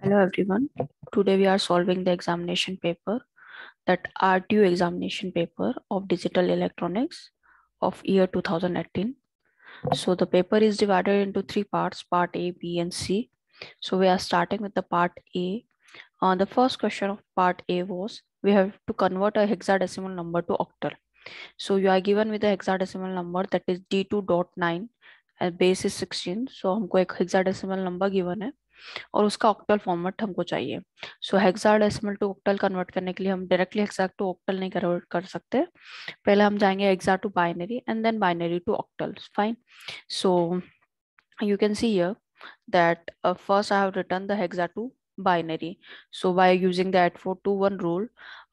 Hello everyone. Today we are solving the examination paper that are due examination paper of digital electronics of year 2018. So the paper is divided into three parts, part A, B and C. So we are starting with the part A. Uh, the first question of part A was we have to convert a hexadecimal number to octal. So you are given with a hexadecimal number that is D2.9 and base is 16. So हमको एक hexadecimal number given है. और उसका octal format हमको चाहिए so hexadecimal to octal convert करने के लिए हम डायरेक्टली हेक्सा टू ऑक्टल नहीं कन्वर्ट कर सकते पहले हम जाएंगे hexa to binary and then binary to octal fine so you can see here that uh, first I have written the hexa to binary. So by using the AD421 rule,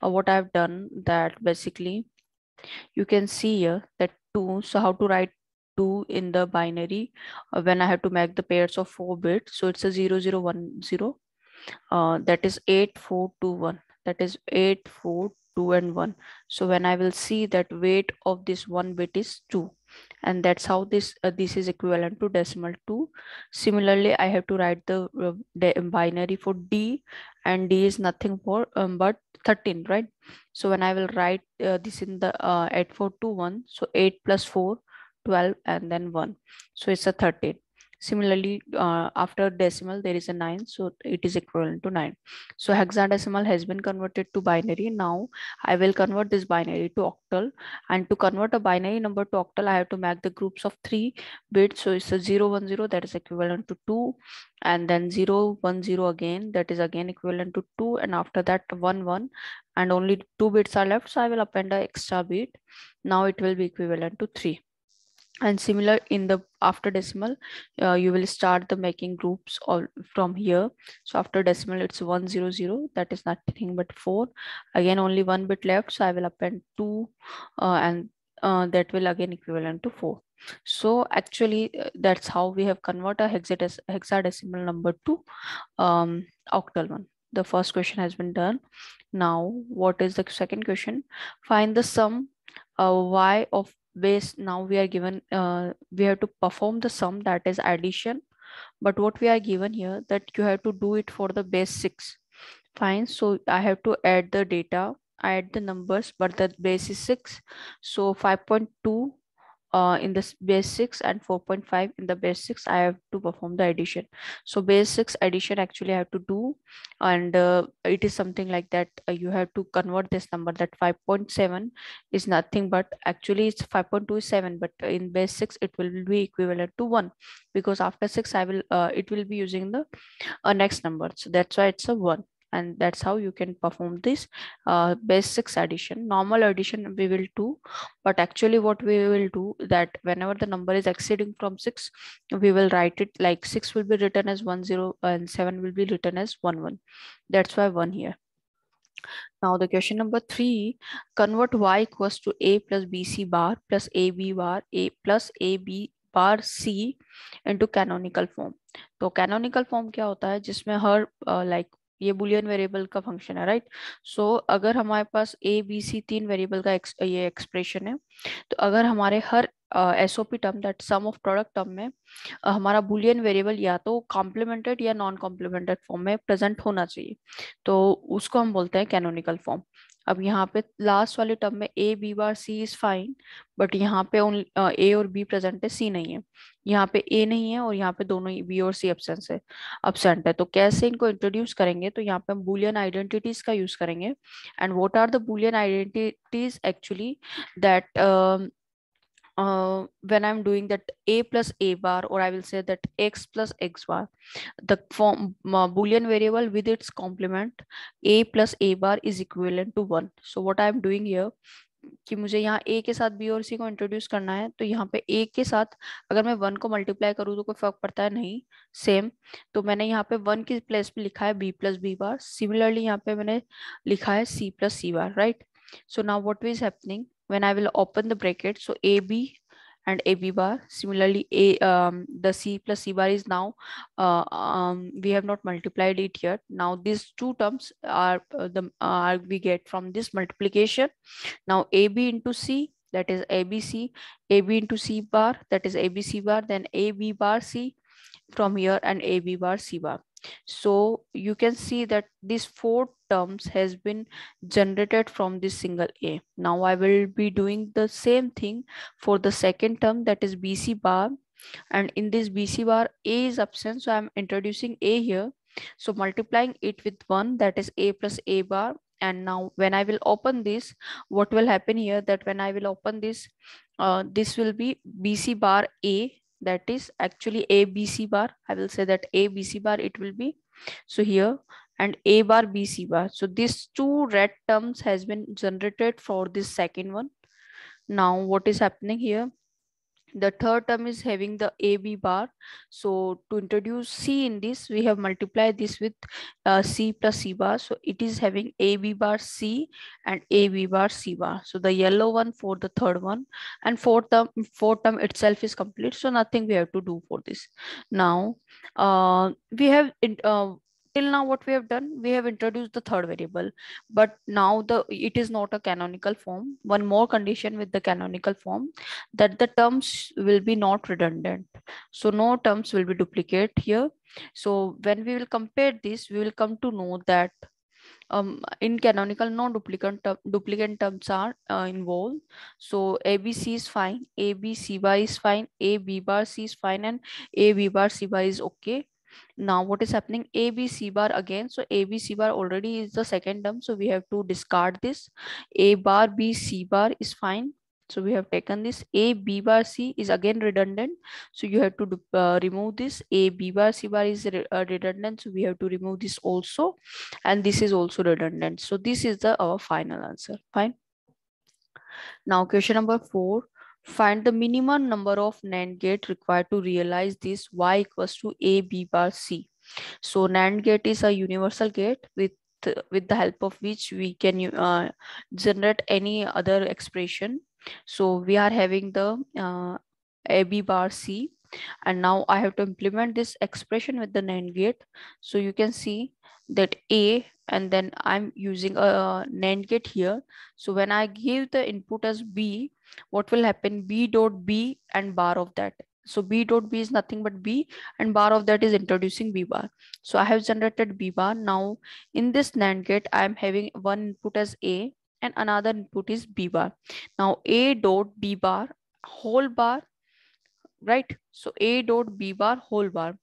uh, what I've done that basically you can see here that 2. So how to write 2 in the binary uh, when I have to make the pairs of 4 bits. So it's a 0010. Uh, that is 8421. That is 842 and 1. So when I will see that weight of this one bit is 2 and that's how this uh, this is equivalent to decimal 2 similarly i have to write the, uh, the binary for d and d is nothing for um, but 13 right so when i will write uh, this in the 8421 uh, so 8 plus 4 12 and then 1 so it's a 13 similarly uh, after decimal there is a 9 so it is equivalent to 9 so hexadecimal has been converted to binary now i will convert this binary to octal and to convert a binary number to octal i have to make the groups of three bits so it's a 0 1 0 that is equivalent to 2 and then 0 1 0 again that is again equivalent to 2 and after that 1 1 and only two bits are left so i will append an extra bit now it will be equivalent to 3 and similar in the after decimal uh, you will start the making groups all from here so after decimal it's 100 that is nothing but 4 again only one bit left so i will append 2 uh, and uh, that will again equivalent to 4 so actually uh, that's how we have convert a hexadecimal number to um, octal one the first question has been done now what is the second question find the sum uh, y of base now we are given uh, we have to perform the sum that is addition but what we are given here that you have to do it for the base 6 fine so i have to add the data add the numbers but the base is 6 so 5.2 uh, in the base 6 and 4.5 in the base 6 i have to perform the addition so base 6 addition actually i have to do and uh, it is something like that uh, you have to convert this number that 5.7 is nothing but actually it's 5.27 but in base 6 it will be equivalent to 1 because after 6 i will uh, it will be using the uh, next number so that's why it's a 1 and that's how you can perform this uh, base 6 addition normal addition we will do but actually what we will do that whenever the number is exceeding from 6 we will write it like 6 will be written as 1 0 and 7 will be written as 1 1 that's why 1 here now the question number three, convert y equals to a plus bc bar plus ab bar a plus ab bar c into canonical form. So canonical form क्या होता है जिसमें हर uh, like ये Boolean variable का function है right right? So so, अगर हमारे पास ए बी सी तीन वेरिएबल का एक, ये एक्सप्रेशन है तो अगर हमारे हर S O P term that sum of product term में uh, हमारा बुलियन वेरिएबल या तो कॉम्प्लीमेंटेड या नॉन कॉम्प्लीमेंटेड फॉर्म में प्रेजेंट होना चाहिए तो उसको हम बोलते हैं कैनोनिकल फॉर्म अब यहाँ पे लास्ट वाले टर्म में A B bar C is fine but यहाँ पे ए और बी प्रेजेंट है सी नहीं है यहाँ पे ए नहीं है और यहाँ पे दोनों बी और सी एबसेंस है एबसेंट है तो कैसे इनको इंट्रोड्यूस करेंगे तो यहाँ पे हम बुलियन आइडेंटिटीज का यूज करेंगे and what are the Boolean identities actually that uh, when I'm doing that a plus a bar or I will say that x plus x bar, the form, uh, boolean variable with its complement a plus a bar is equivalent to one. So what I'm doing here कि मुझे यहाँ ए के साथ B और सी को introduce करना है तो यहाँ पे ए के साथ अगर मैं वन को मल्टीप्लाई करूँ तो कोई फर्क पड़ता है नहीं सेम तो मैंने यहाँ पे वन की प्लेस पे लिखा है B plus B bar similarly यहाँ पे मैंने लिखा है C plus C bar right so now what is happening when I will open the bracket, so AB and AB bar. Similarly, A, um, the C plus C bar is now, uh, um, we have not multiplied it yet. Now these two terms are uh, the uh, we get from this multiplication. Now AB into C, that is ABC, AB into C bar, that is ABC bar, then AB bar C from here and AB bar C bar. So you can see that these four terms has been generated from this single A. Now I will be doing the same thing for the second term that is BC bar and in this BC bar A is absent so I am introducing A here. So multiplying it with 1 that is A plus A bar and now when I will open this what will happen here that when I will open this uh, this will be BC bar A that is actually ABC bar. I will say that ABC bar it will be. So here and A bar, B, C bar. So these two red terms has been generated for this second one. Now what is happening here? The third term is having the AB bar. So to introduce C in this, we have multiplied this with uh, C plus C bar. So it is having AB bar C and AB bar C bar. So the yellow one for the third one and fourth term, fourth term itself is complete. So nothing we have to do for this. Now uh, we have uh, till now what we have done, we have introduced the third variable, but now the it is not a canonical form. One more condition with the canonical form that the terms will be not redundant. So no terms will be duplicate here. So when we will compare this, we will come to know that um, in canonical non duplicate term, duplicate terms are uh, involved. So ABC is fine, ABC by bar is fine, AB bar C is fine, and AB bar C bar is okay. Now what is happening? A B C bar again. So A B C bar already is the second term. So we have to discard this. A bar B C bar is fine. So we have taken this A B bar C is again redundant. So you have to uh, remove this A B bar C bar is re uh, redundant. So we have to remove this also. And this is also redundant. So this is the our final answer. Fine. Now question number four. Find the minimum number of NAND gate required to realize this y equals to a b bar c. So NAND gate is a universal gate with with the help of which we can uh, generate any other expression. So we are having the uh, AB bar C and now I have to implement this expression with the NAND gate. So you can see that A and then I'm using a NAND gate here. So when I give the input as B, what will happen? B dot B and bar of that. So B dot B is nothing but B and bar of that is introducing B bar. So I have generated B bar. Now in this NAND gate, I'm having one input as A and another input is B bar. Now A dot B bar, whole bar, right? So A dot B bar, whole bar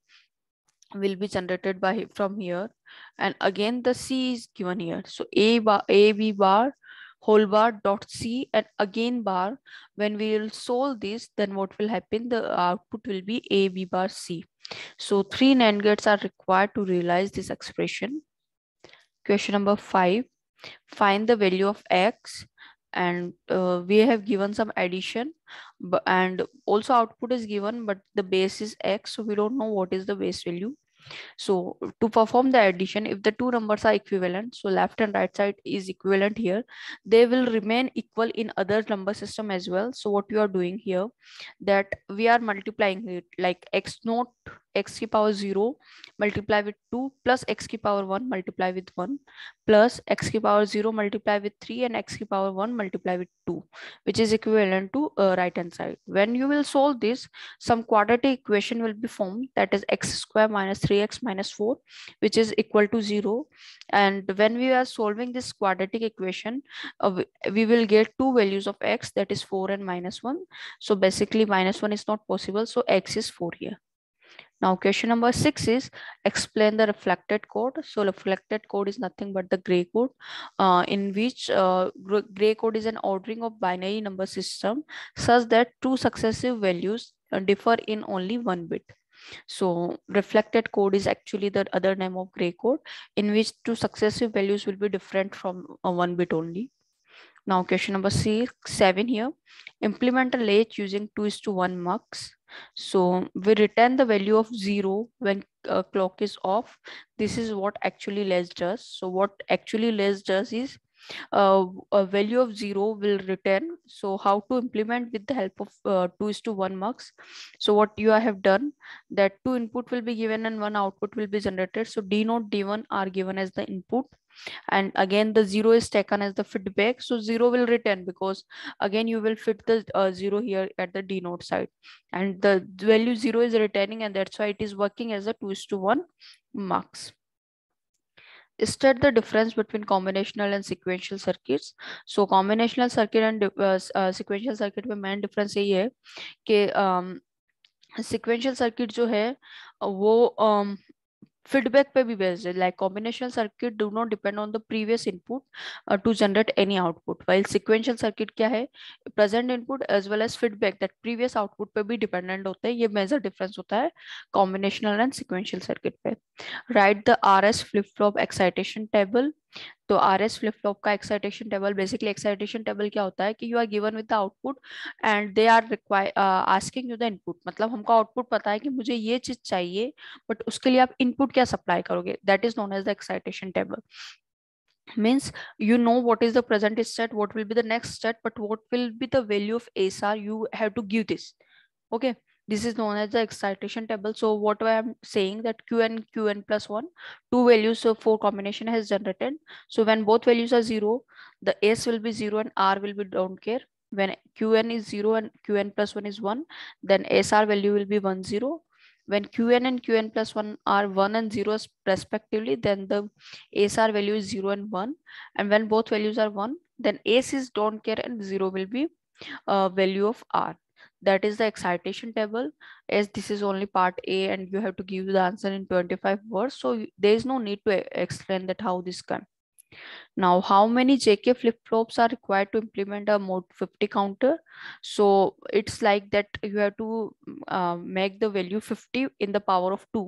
will be generated by from here and again the c is given here so a bar a b bar whole bar dot c and again bar when we will solve this then what will happen the output will be a b bar c so three nand gates are required to realize this expression question number five find the value of x and uh, we have given some addition and also output is given but the base is x so we don't know what is the base value so to perform the addition, if the two numbers are equivalent, so left and right side is equivalent here, they will remain equal in other number system as well. So what we are doing here that we are multiplying it like x naught x to the power 0 multiply with 2 plus x to the power 1 multiply with 1 plus x to the power 0 multiply with 3 and x to the power 1 multiply with 2 which is equivalent to uh, right hand side. When you will solve this some quadratic equation will be formed that is x square minus 3x minus 4 which is equal to 0 and when we are solving this quadratic equation uh, we will get two values of x that is 4 and minus 1. So basically minus 1 is not possible so x is 4 here. Now question number six is explain the reflected code. So reflected code is nothing but the gray code uh, in which uh, gray code is an ordering of binary number system such that two successive values uh, differ in only one bit. So reflected code is actually the other name of gray code in which two successive values will be different from uh, one bit only. Now question number six, seven here. Implement a late using two is to one mux. So we return the value of zero when uh, clock is off. This is what actually less does. So what actually less does is uh, a value of zero will return. So how to implement with the help of uh, two is to one mux. So what you have done that two input will be given and one output will be generated. So d not D1 are given as the input and again the zero is taken as the feedback so zero will return because again you will fit the uh, zero here at the denote side and the value zero is returning and that's why it is working as a two is to one marks state the difference between combinational and sequential circuits so combinational circuit and uh, uh, sequential circuit में main difference यही है कि um, sequential circuit जो um, feedback पे भी based है like combination circuit do not depend on the previous input to generate any output while sequential circuit क्या है present input as well as feedback that previous output पे भी dependent होते हैं ये मेजर डिफरेंस होता है कॉम्बिनेशनल एंड सिक्वेंशियल सर्किट पे right the R S flip flop excitation table तो आर एस फ्लिप फ्लॉप का excitation table basically excitation table क्या होता है कि you are given with the output and they are require asking you the input मतलब हमको output पता है कि मुझे ये चीज चाहिए बट उसके लिए आप इनपुट क्या सप्लाई करोगे that is known as the excitation table means you know what is the present state what will be the next state but what will be the value of sr you have to give this okay This is known as the excitation table. So what I am saying that Qn Qn plus 1, two values of four combination has generated. So when both values are 0, the S will be 0 and R will be don't care. When Qn is 0 and Qn plus 1 is 1, then SR value will be 1, 0 when qn and qn plus 1 are 1 and 0 respectively then the SR value is 0 and 1 and when both values are 1 then S is don't care and 0 will be uh, value of r that is the excitation table as this is only part a and you have to give the answer in 25 words so there is no need to explain that how this can now how many jk flip-flops are required to implement a mode 50 counter so it's like that you have to uh, make the value 50 in the power of 2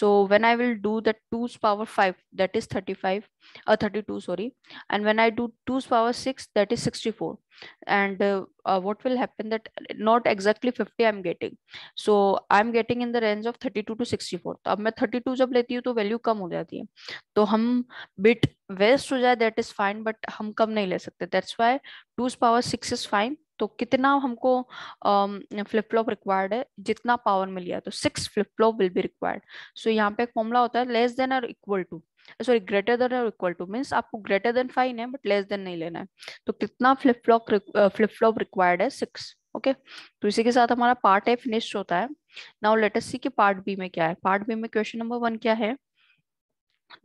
so when i will do the 2's power 5 that is 35 or uh, 32 sorry and when i do 2's power 6 that is 64 and uh, uh, what will happen that not exactly 50 i'm getting so i'm getting in the range of 32 to 64 to ab main 32 जब लेती हूँ तो value कम हो जाती है तो हम bit waste हो जाए दैट इज फाइन बट हम कम नहीं ले सकते that's why two power 6 is fine तो कितना हमको फ्लिप फ्लॉप रिक्वायर्ड है जितना पावर मिल गया तो six flip flop will be required so यहाँ पे एक फॉर्मुला होता है लेस देन और equal to sorry greater than और इक्वल टू मीन्स आपको ग्रेटर देन फाइव है बट लेस देन नहीं लेना है तो कितना flip flop flip flop required है सिक्स ओके okay? तो इसी के साथ हमारा पार्ट ए फिनिश होता है नाउ लेट अस सी कि पार्ट बी में क्या है पार्ट बी में क्वेश्चन नंबर वन क्या है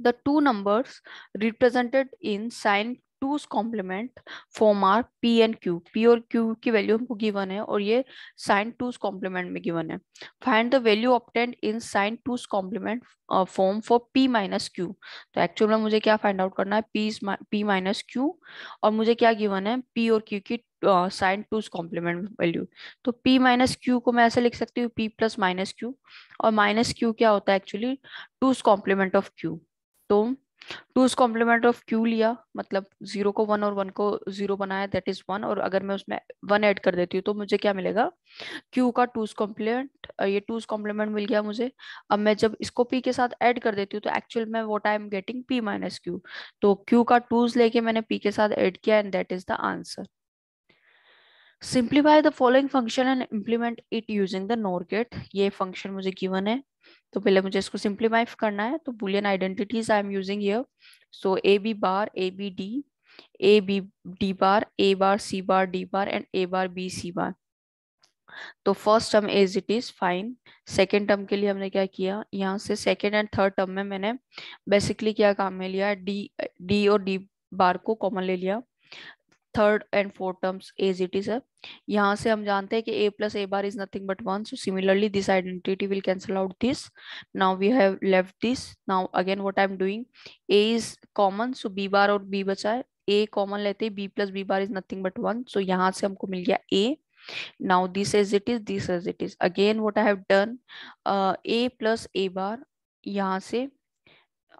the two numbers represented in sign two's complement form are P and Q P और क्यू की वैल्यू हमको गिवन है और ये साइन टूज कॉम्प्लीमेंट में गिवन है find the value obtained in sign two's complement form for P minus Q तो actual में मुझे क्या फाइंड आउट करना है पी पी माइनस क्यू और मुझे क्या गिवन है पी और क्यू की साइन टूज कॉम्प्लीमेंट वैल्यू तो पी माइनस क्यू को मैं ऐसे लिख सकती हूँ पी प्लस माइनस क्यू और माइनस क्यू क्या होता है actually two's complement of Q तो टूज कॉम्प्लीमेंट ऑफ क्यू लिया मतलब जीरो को वन और वन को जीरो बनाया दैट इज वन और अगर मैं उसमें वन ऐड कर देती हूँ तो मुझे क्या मिलेगा क्यू का टूज कॉम्प्लीमेंट ये टूज कॉम्प्लीमेंट मिल गया मुझे अब मैं जब इसको पी के साथ ऐड कर देती हूँ तो एक्चुअल में what I am getting P minus Q तो क्यू का टूज लेके मैंने पी के साथ एड किया and that is the answer simplify the following function and implement it using the NOR gate ये फंक्शन मुझे गिवन है तो पहले मुझे इसको सिंप्लीफाई करना है तो Boolean identities I am using here so A B bar A B D A B D bar A bar C bar D bar and A bar B C bar तो first term as it is fine second term के लिए हमने क्या किया यहाँ से second and third term में मैंने बेसिकली क्या काम में लिया डी डी और डी बार को कॉमन ले लिया third and fourth terms as it is है यहाँ से हम जानते हैं कि A plus A bar is nothing but one so similarly this identity will cancel out this now we have left this now again what I am doing A is common so B bar और B बचा है A common लेते हैं B plus B bar is nothing but one so यहाँ से हमको मिल गया A now this as it is this as it is again what I have done A plus A bar यहाँ से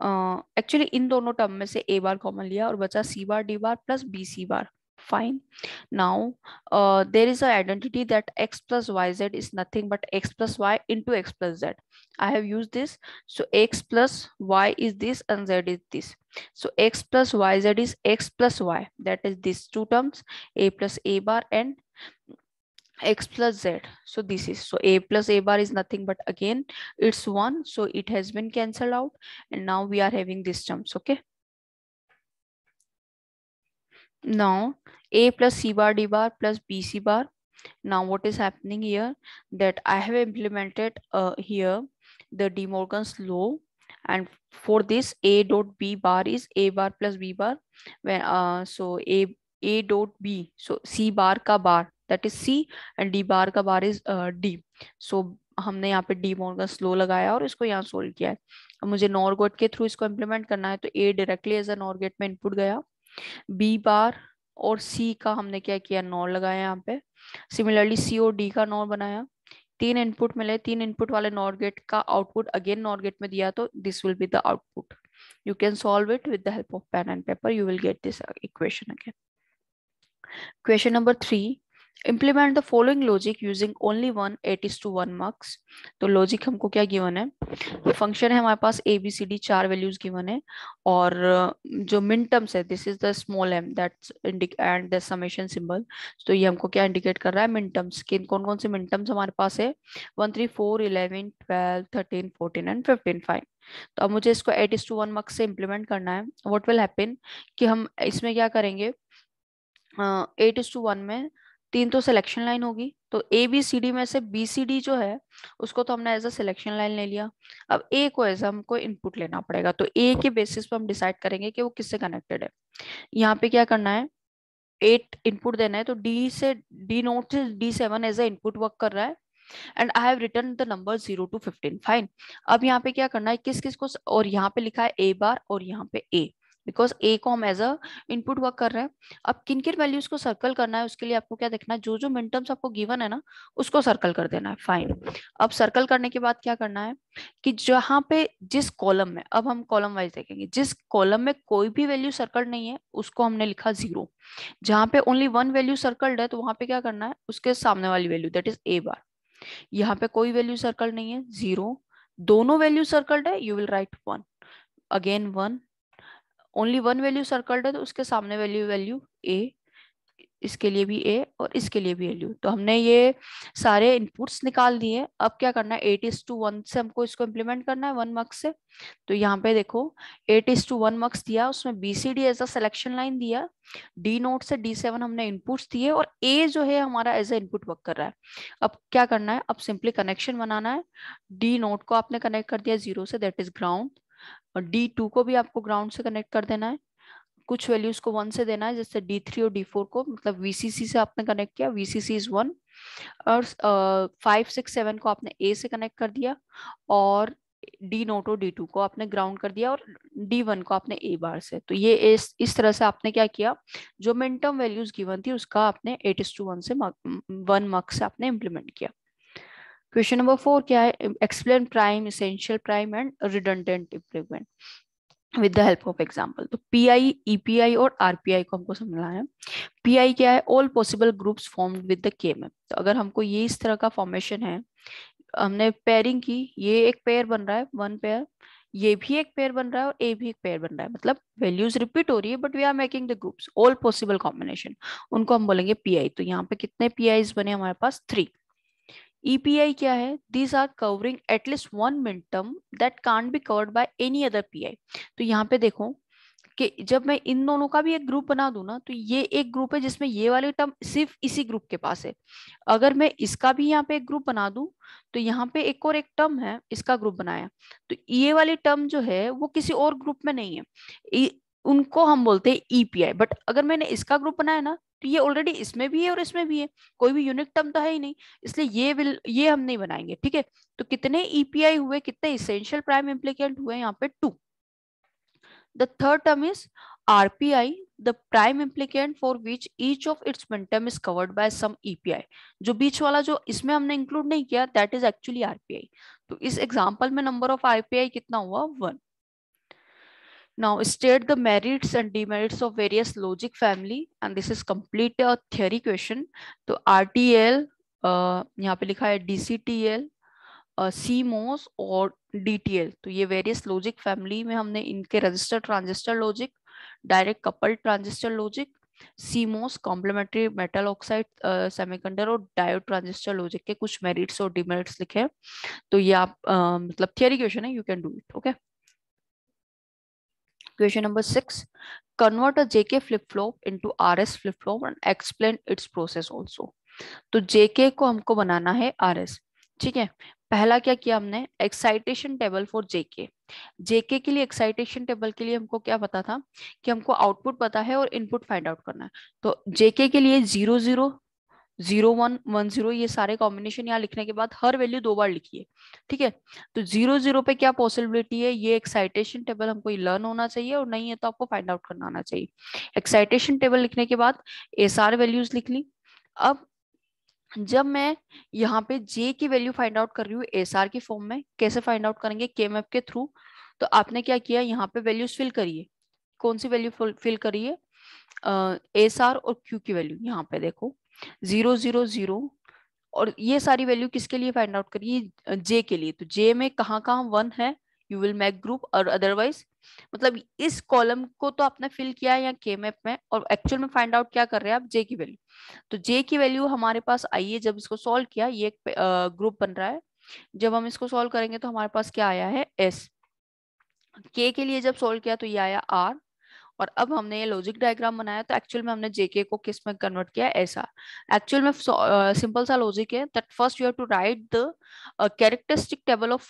एक्चुअली uh, इन दोनों टर्म में से ए बार कॉमन लिया और बचा C bar D bar plus B C bar fine now uh, there is an identity that x plus yz is nothing but x plus y into x plus z i have used this so x plus y is this and z is this so x plus yz is x plus y that is these two terms a plus a bar and x plus z so this is so a plus a bar is nothing but again it's one so it has been cancelled out and now we are having this terms okay Now, A plus C bar D bar plus B C bar. Now, what is happening here? That I have implemented uh, here the De Morgan's law. And for this, A dot B bar is A bar plus B bar. When, uh, so, A, A dot B. So, C bar ka bar. That is C and D bar ka bar is uh, D. So, हमने यहाँ पे D मोर का slow लगाया और इसको यहाँ solve किया है मुझे नॉर गेट के थ्रू इसको इम्प्लीमेंट करना है तो A directly as a NOR gate में इनपुट गया बी बार और सी का हमने क्या किया नोर लगाया यहाँ पे सिमिलरली सी और डी का नौ बनाया तीन इनपुट मिले तीन इनपुट वाले नॉर गेट का आउटपुट अगेन नॉर गेट में दिया तो this will be the output you can solve it with the help of pen and paper you will get this equation again question number three implement the following logic using only one eight is to one mux तो logic हमको क्या given है function तो है हमारे पास A B C D चार values given है और जो मिन टर्म्स है this is the small M that's and the summation symbol तो ये हमको क्या इंडिकेट कर रहा है मिन टर्म्स किन कौन कौन से मिन टर्म्स हमारे पास है one three four eleven twelve thirteen fourteen and fifteen five तो अब मुझे इसको eight is to one mux से इम्प्लीमेंट करना है वट विल हैपन कि हम इसमें क्या करेंगे एट इज टू वन में तीन तो सिलेक्शन लाइन होगी तो ए बी सी डी में से बी सी डी जो है उसको तो हमने एज अ सिलेक्शन लाइन ले लिया अब ए को एज हमको इनपुट लेना पड़ेगा तो ए के बेसिस पे हम डिसाइड करेंगे कि वो किससे कनेक्टेड है यहाँ पे क्या करना है एट इनपुट देना है तो डी से डी नोट से D seven as A input work कर रहा है and I have written the number zero to fifteen fine अब यहाँ पे क्या करना है किस किस को और यहाँ पे लिखा है ए बार और यहाँ पे ए बिकॉज ए को हम एज अ इनपुट वर्क कर रहे हैं अब किन किन वैल्यूज को सर्कल करना है उसके लिए आपको क्या देखना है जो जो मिनटर्म्स आपको गिवन है ना उसको सर्कल कर देना है फाइन अब सर्कल करने के बाद क्या करना है कि जहां पे जिस कॉलम में अब हम कॉलम वाइज देखेंगे जिस कॉलम में कोई भी वैल्यू सर्कल नहीं है उसको हमने लिखा जीरो जहां पे ओनली वन वैल्यू सर्कल्ड है तो वहां पे क्या करना है उसके सामने वाली value that is A bar यहाँ पे कोई वैल्यू सर्कल नहीं है जीरो दोनों वैल्यू सर्कल्ड है you will write one again one only one value circled है तो उसके सामने वैल्यू वैल्यू ए इसके लिए भी ए और इसके लिए भी वैल्यू तो हमने ये सारे इनपुट्स निकाल दिए अब क्या करना है एट इज टू वन से हमको इसको इम्प्लीमेंट करना है वन मार्क्स से तो यहाँ पे देखो eight is to one mux दिया उसमें B C D as a selection line दिया डी नोट से डी सेवन हमने इनपुट्स दिए और ए जो है हमारा एज ए इनपुट वर्क कर रहा है अब क्या करना है अब सिंपली कनेक्शन बनाना है डी नोट को आपने कनेक्ट कर दिया जीरो से दैट इज ग्राउंड और डी टू को भी आपको ग्राउंड से कनेक्ट कर देना है कुछ वैल्यूज को वन से देना है जैसे डी थ्री और डी फोर को मतलब वीसीसी से आपने कनेक्ट किया वीसीसी इज वन और फाइव सिक्स सेवन को आपने ए से कनेक्ट कर दिया और डी नोट और डी टू को आपने ग्राउंड कर दिया और डी वन को आपने ए बार से तो ये इस, इस तरह से आपने क्या किया जो मिनटर्म वैल्यूज गिवन थी उसका आपने एट इस टू वन से वन मार्क्स से आपने इम्प्लीमेंट किया क्वेश्चन नंबर फोर क्या है explain prime essential prime and redundant implement with the help of example तो P I E P I और आर पी आई को हमको समझना है पी आई क्या है all possible groups formed with the K map तो अगर हमको ये इस तरह का फॉर्मेशन है हमने पेयरिंग की ये एक पेयर बन रहा है वन पेयर ये भी एक पेयर बन रहा है और ए भी एक पेयर बन रहा है मतलब वैल्यूज रिपीट हो रही है but we are making the groups all possible combination उनको हम बोलेंगे पी आई तो यहाँ पे कितने पी आईज बने हमारे पास थ्री EPI क्या है these are covering at least one minterm that can't be covered by any other PI तो यहाँ पे देखो कि जब मैं इन दोनों का भी एक ग्रुप बना दू ना तो ये एक ग्रुप है जिसमें ये वाले टर्म सिर्फ इसी ग्रुप के पास है अगर मैं इसका भी यहाँ पे एक ग्रुप बना दू तो यहाँ पे एक और एक टर्म है इसका ग्रुप बनाया तो ये वाली टर्म जो है वो किसी और ग्रुप में नहीं है e उनको हम बोलते हैं ईपीआई e बट अगर मैंने इसका ग्रुप बनाया ना तो ये ऑलरेडी इसमें भी है और इसमें भी है कोई भी यूनिक टर्म तो है ही नहीं इसलिए ये विल ये हम नहीं बनाएंगे ठीक है तो कितने ईपीआई e हुए कितने इसेंशियल प्राइम इम्प्लीकेट हुए यहाँ पे two the third term is RPI the prime implicant for which each of its minterm is covered by some EPI जो बीच वाला जो इसमें हमने इंक्लूड नहीं किया दैट इज एक्चुअली आरपीआई तो इस एग्जाम्पल में नंबर ऑफ आरपीआई कितना हुआ one Now state the merits and demerits of various logic family and this is complete a uh, theory question. तो RTL uh, yahan pe likha hai DCTL, uh, CMOS और DTL तो ये various logic family में हमने इनके register transistor logic direct couple transistor logic CMOS complementary metal oxide semiconductor और diode transistor logic के कुछ मेरिट्स और डिमेरिट्स लिखे हैं तो ये आप uh, मतलब थियरी क्वेश्चन है you can do it okay question number six convert a JK flip-flop into RS flip flop and explain its process also. तो जेके को हमको बनाना है RS. ठीक है पहला क्या किया हमने excitation table for JK JK के लिए एक्साइटेशन टेबल के लिए हमको क्या पता था कि हमको आउटपुट पता है और इनपुट फाइंड आउट करना है तो जेके के लिए zero zero zero one one zero ये सारे कॉम्बिनेशन यहाँ लिखने के बाद हर वैल्यू दो बार लिखिए ठीक है तो जीरो जीरो पे क्या पॉसिबिलिटी है ये एक्साइटेशन टेबल हमको लर्न होना चाहिए और नहीं है तो आपको फाइंड आउट करना आना चाहिए एक्साइटेशन टेबल लिखने के बाद एस आर वैल्यूज लिख ली अब जब मैं यहाँ पे जे की वैल्यू फाइंड आउट कर रही हूँ एस आर के फॉर्म में कैसे फाइंड आउट करेंगे के मैप के थ्रू तो आपने क्या किया यहाँ पे वैल्यूज फिल करिए कौन सी वैल्यू फिल करिए एस आर और क्यू की वैल्यू यहाँ पे देखो जीरो जीरो जीरो और ये सारी वैल्यू किसके लिए फाइंड आउट करिए जे के लिए तो जे में कहाँ कहाँ वन है यू विल मैक ग्रुप और अदरवाइज मतलब इस कॉलम को तो आपने फिल किया है या के मैप में और एक्चुअल में फाइंड आउट क्या कर रहे हैं आप जे की वैल्यू तो जे की वैल्यू हमारे पास आई है जब इसको सॉल्व किया ये एक ग्रुप बन रहा है जब हम इसको सॉल्व करेंगे तो हमारे पास क्या आया है एस के के लिए जब सोल्व किया तो ये आया आर और अब हमने ये लॉजिक डायग्राम बनाया तो एक्चुअल में हमने जेके को किस में कन्वर्ट किया ऐसा एक्चुअल में सिंपल सा लॉजिक है that first you have to write the characteristic table of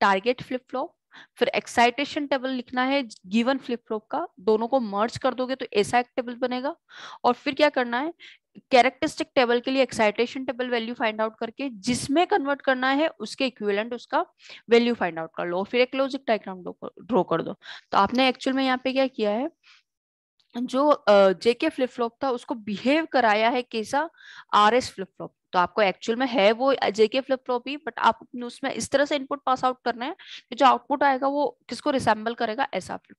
target flip flop फिर एक्साइटेशन टेबल लिखना है गिवन फ्लिप फ्लॉप का दोनों को मर्ज कर दोगे तो ऐसा एक टेबल बनेगा और फिर क्या करना है कैरेक्टरिस्टिक टेबल के लिए excitation table value find out करके जिसमें कन्वर्ट करना है उसके इक्विवेलेंट उसका वैल्यू फाइंड आउट कर लो फिर एक लॉजिक डायग्राम ड्रो कर दो तो आपने एक्चुअल में यहाँ पे क्या किया है जो जेके फ्लिप फ्लॉप था उसको बिहेव कराया है कैसा आर एस फ्लिप फ्लॉप तो आपको एक्चुअल में है वो जेके फ्लिप फ्लॉप ही बट आप उसमें इस तरह से इनपुट पास आउट करना है कि जो आउटपुट आएगा वो किसको रिसेंबल करेगा ऐसा flip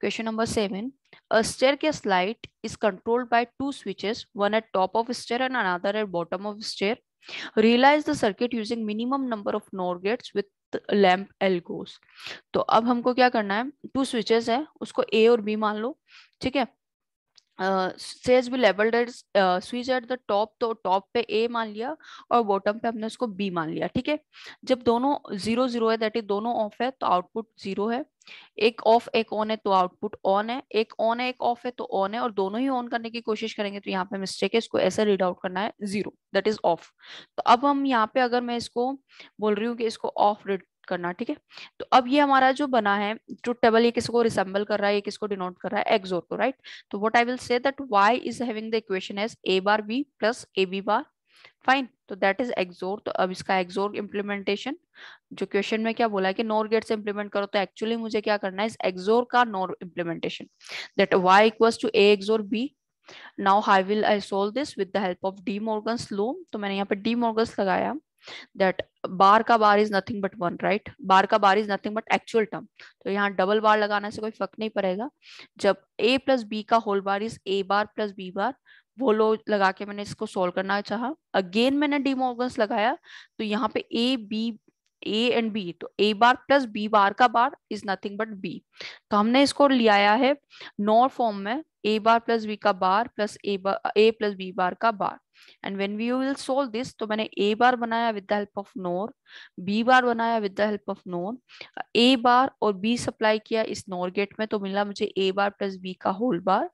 question number seven a staircase light is controlled by two switches one at top of stair and another at bottom of stair realize the circuit using minimum number of NOR gates with lamp L glows तो अब हमको क्या करना है two switches है उसको ए और B मान लो ठीक है सेज वी लेवल स्विच एट द टॉप तो टॉप पे ए मान लिया और बॉटम पे हमने उसको बी मान लिया ठीक है जब दोनों जीरो जीरो है दैट इज दोनों ऑफ है तो आउटपुट जीरो है एक ऑफ एक ऑन है तो आउटपुट ऑन है एक ऑन है एक ऑफ है तो ऑन है और दोनों ही ऑन करने की कोशिश करेंगे तो यहाँ पे मिस्टेक है इसको ऐसा रीड आउट करना है जीरो दैट इज ऑफ तो अब हम यहाँ पे अगर मैं इसको बोल रही हूँ कि इसको ऑफ करना ठीक है तो अब ये हमारा जो बना है ट्रूथ टेबल ये किसको रिसेंबल कर रहा है ये किसको डिनोट कर रहा है एक्सोर को राइट तो what I will say that Y is having the equation as A bar B plus A B bar fine तो दैट इज एक्सोर तो अब इसका एक्सोर इम्प्लीमेंटेशन जो क्वेश्चन में क्या बोला है कि नोर गेट से इम्प्लीमेंट करो तो एक्चुअली मुझे क्या करना है इस एक्सोर का NOR implementation that Y equals to A XOR B now how will I solve this with the help of De Morgan's law. तो मैंने यहाँ पे डी Morgan's लगाया दैट बार का bar is nothing but one right bar का bar is nothing but actual term तो यहाँ double बार लगाने से कोई फर्क नहीं पड़ेगा जब ए प्लस बी का whole bar is A bar plus B bar वो लो लगा के मैंने इसको सोल्व करना चाहा अगेन मैंने डीमोगस लगाया तो यहाँ पे A B A and B तो A bar plus B bar का bar is nothing but B तो हमने इसको लिया है नॉर फॉर्म में ए बार प्लस बी का bar plus A bar A plus B bar का bar and when we will solve this तो मैंने ए बार बनाया with the help of NOR B bar बनाया with the help of NOR A bar और B supply किया इस NOR gate में तो मिला मुझे ए बार प्लस बी का होल बार